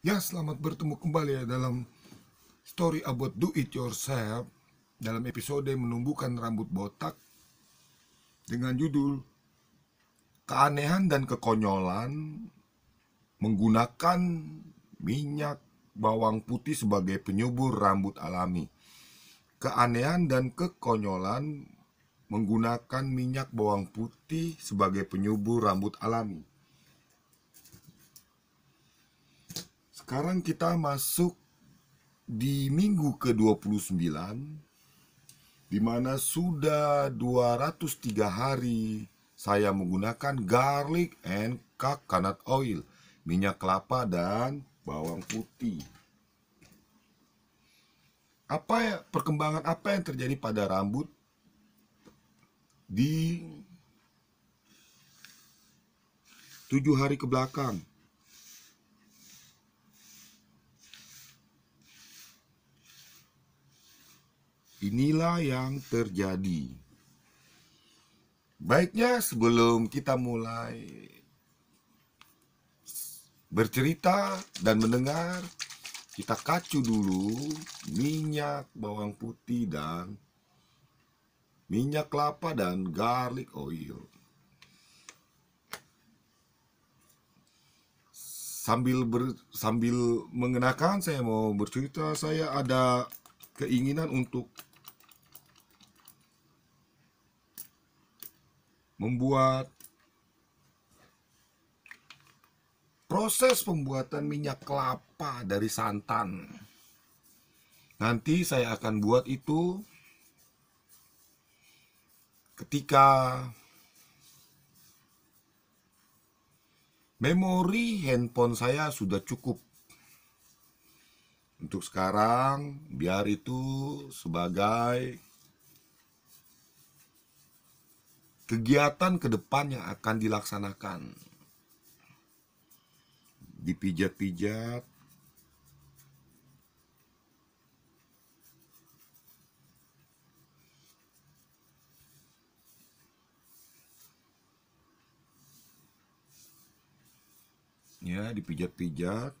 Ya, selamat bertemu kembali ya dalam story about do it yourself dalam episode menumbuhkan rambut botak dengan judul keanehan dan kekonyolan menggunakan minyak bawang putih sebagai penyubur rambut alami. Keanehan dan kekonyolan menggunakan minyak bawang putih sebagai penyubur rambut alami. Sekarang kita masuk di minggu ke-29 di mana sudah 203 hari saya menggunakan garlic and coconut oil, minyak kelapa dan bawang putih. Apa ya, perkembangan apa yang terjadi pada rambut di tujuh hari ke belakang? Inilah yang terjadi. Baiknya sebelum kita mulai bercerita dan mendengar, kita kacu dulu minyak bawang putih dan minyak kelapa dan garlic oil. Sambil ber, sambil mengenakan saya mau bercerita saya ada keinginan untuk membuat proses pembuatan minyak kelapa dari santan. Nanti saya akan buat itu ketika memori handphone saya sudah cukup. Untuk sekarang, biar itu sebagai kegiatan ke depan yang akan dilaksanakan. Dipijat-pijat, ya dipijat-pijat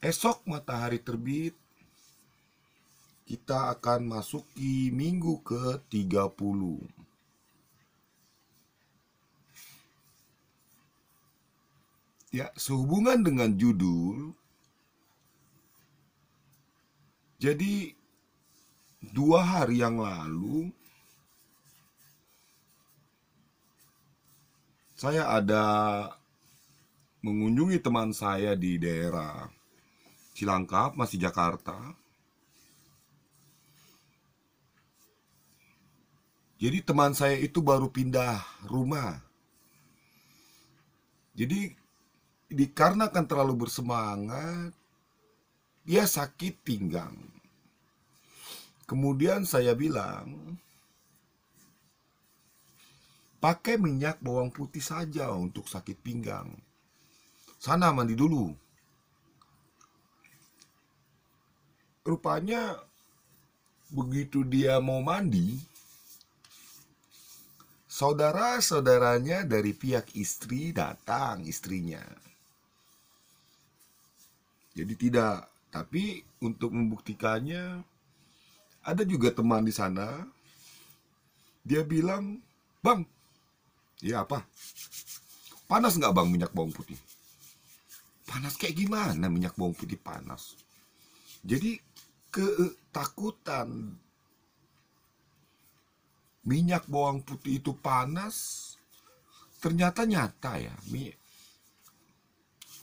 esok matahari terbit kita akan masuki minggu ke-30. Ya, sehubungan dengan judul. Jadi dua hari yang lalu saya ada mengunjungi teman saya di daerah Cilangkap, masih Jakarta. Jadi teman saya itu baru pindah rumah. Jadi dikarenakan terlalu bersemangat, dia sakit pinggang. Kemudian saya bilang, pakai minyak bawang putih saja untuk sakit pinggang. Sana mandi dulu. Rupanya begitu dia mau mandi, saudara-saudaranya dari pihak istri datang istrinya. Jadi tidak, tapi untuk membuktikannya ada juga teman di sana. Dia bilang, "Bang, ya apa? Panas nggak bang minyak bawang putih? Panas kayak gimana minyak bawang putih panas? Jadi ketakutan minyak bawang putih itu panas ternyata nyata ya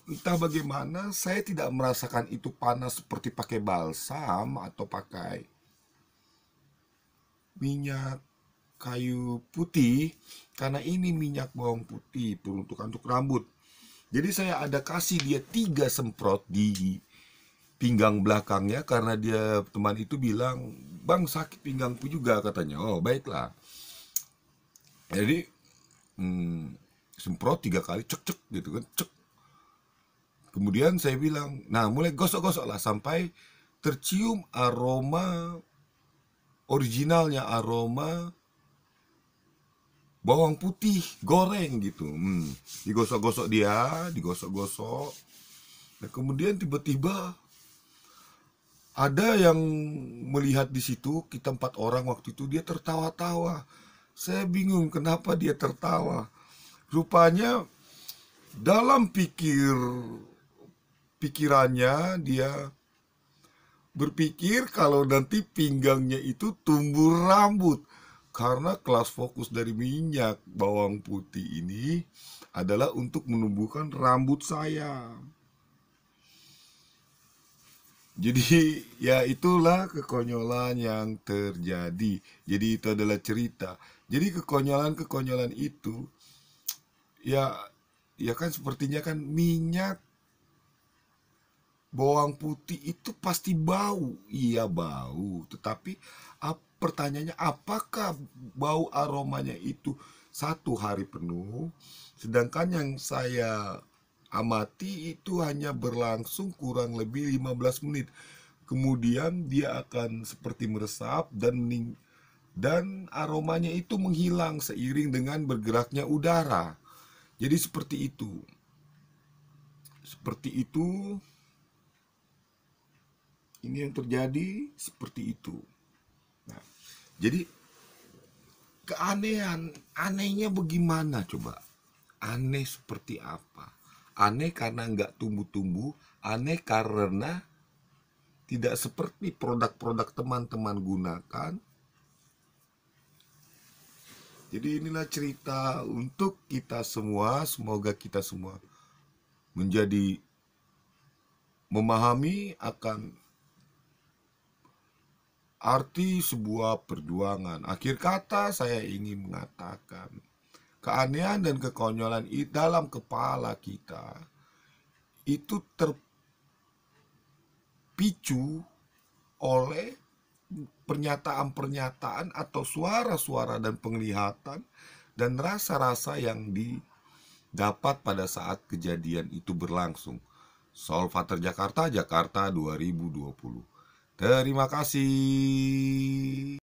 entah bagaimana saya tidak merasakan itu panas seperti pakai balsam atau pakai minyak kayu putih karena ini minyak bawang putih peruntukan untuk rambut jadi saya ada kasih dia tiga semprot di pinggang belakangnya karena dia teman itu bilang bang sakit pinggangku juga katanya oh baiklah jadi hmm, semprot tiga kali cek cek gitu kan cek kemudian saya bilang nah mulai gosok gosok lah sampai tercium aroma originalnya aroma bawang putih goreng gitu hmm, digosok gosok dia digosok gosok nah, kemudian tiba tiba ada yang melihat di situ kita empat orang waktu itu dia tertawa-tawa saya bingung kenapa dia tertawa rupanya dalam pikir pikirannya dia berpikir kalau nanti pinggangnya itu tumbuh rambut karena kelas fokus dari minyak bawang putih ini adalah untuk menumbuhkan rambut saya. Jadi ya itulah kekonyolan yang terjadi. Jadi itu adalah cerita. Jadi kekonyolan-kekonyolan itu ya ya kan sepertinya kan minyak bawang putih itu pasti bau. Iya bau, tetapi ap, pertanyaannya apakah bau aromanya itu satu hari penuh sedangkan yang saya amati itu hanya berlangsung kurang lebih 15 menit. Kemudian dia akan seperti meresap dan mening dan aromanya itu menghilang seiring dengan bergeraknya udara. Jadi seperti itu. Seperti itu. Ini yang terjadi seperti itu. Nah, jadi keanehan, anehnya bagaimana coba? Aneh seperti apa? aneh karena nggak tumbuh-tumbuh, aneh karena tidak seperti produk-produk teman-teman gunakan. Jadi inilah cerita untuk kita semua, semoga kita semua menjadi memahami akan arti sebuah perjuangan. Akhir kata saya ingin mengatakan keanehan dan kekonyolan dalam kepala kita itu terpicu oleh pernyataan-pernyataan atau suara-suara dan penglihatan dan rasa-rasa yang didapat pada saat kejadian itu berlangsung. Solvater Jakarta, Jakarta 2020. Terima kasih.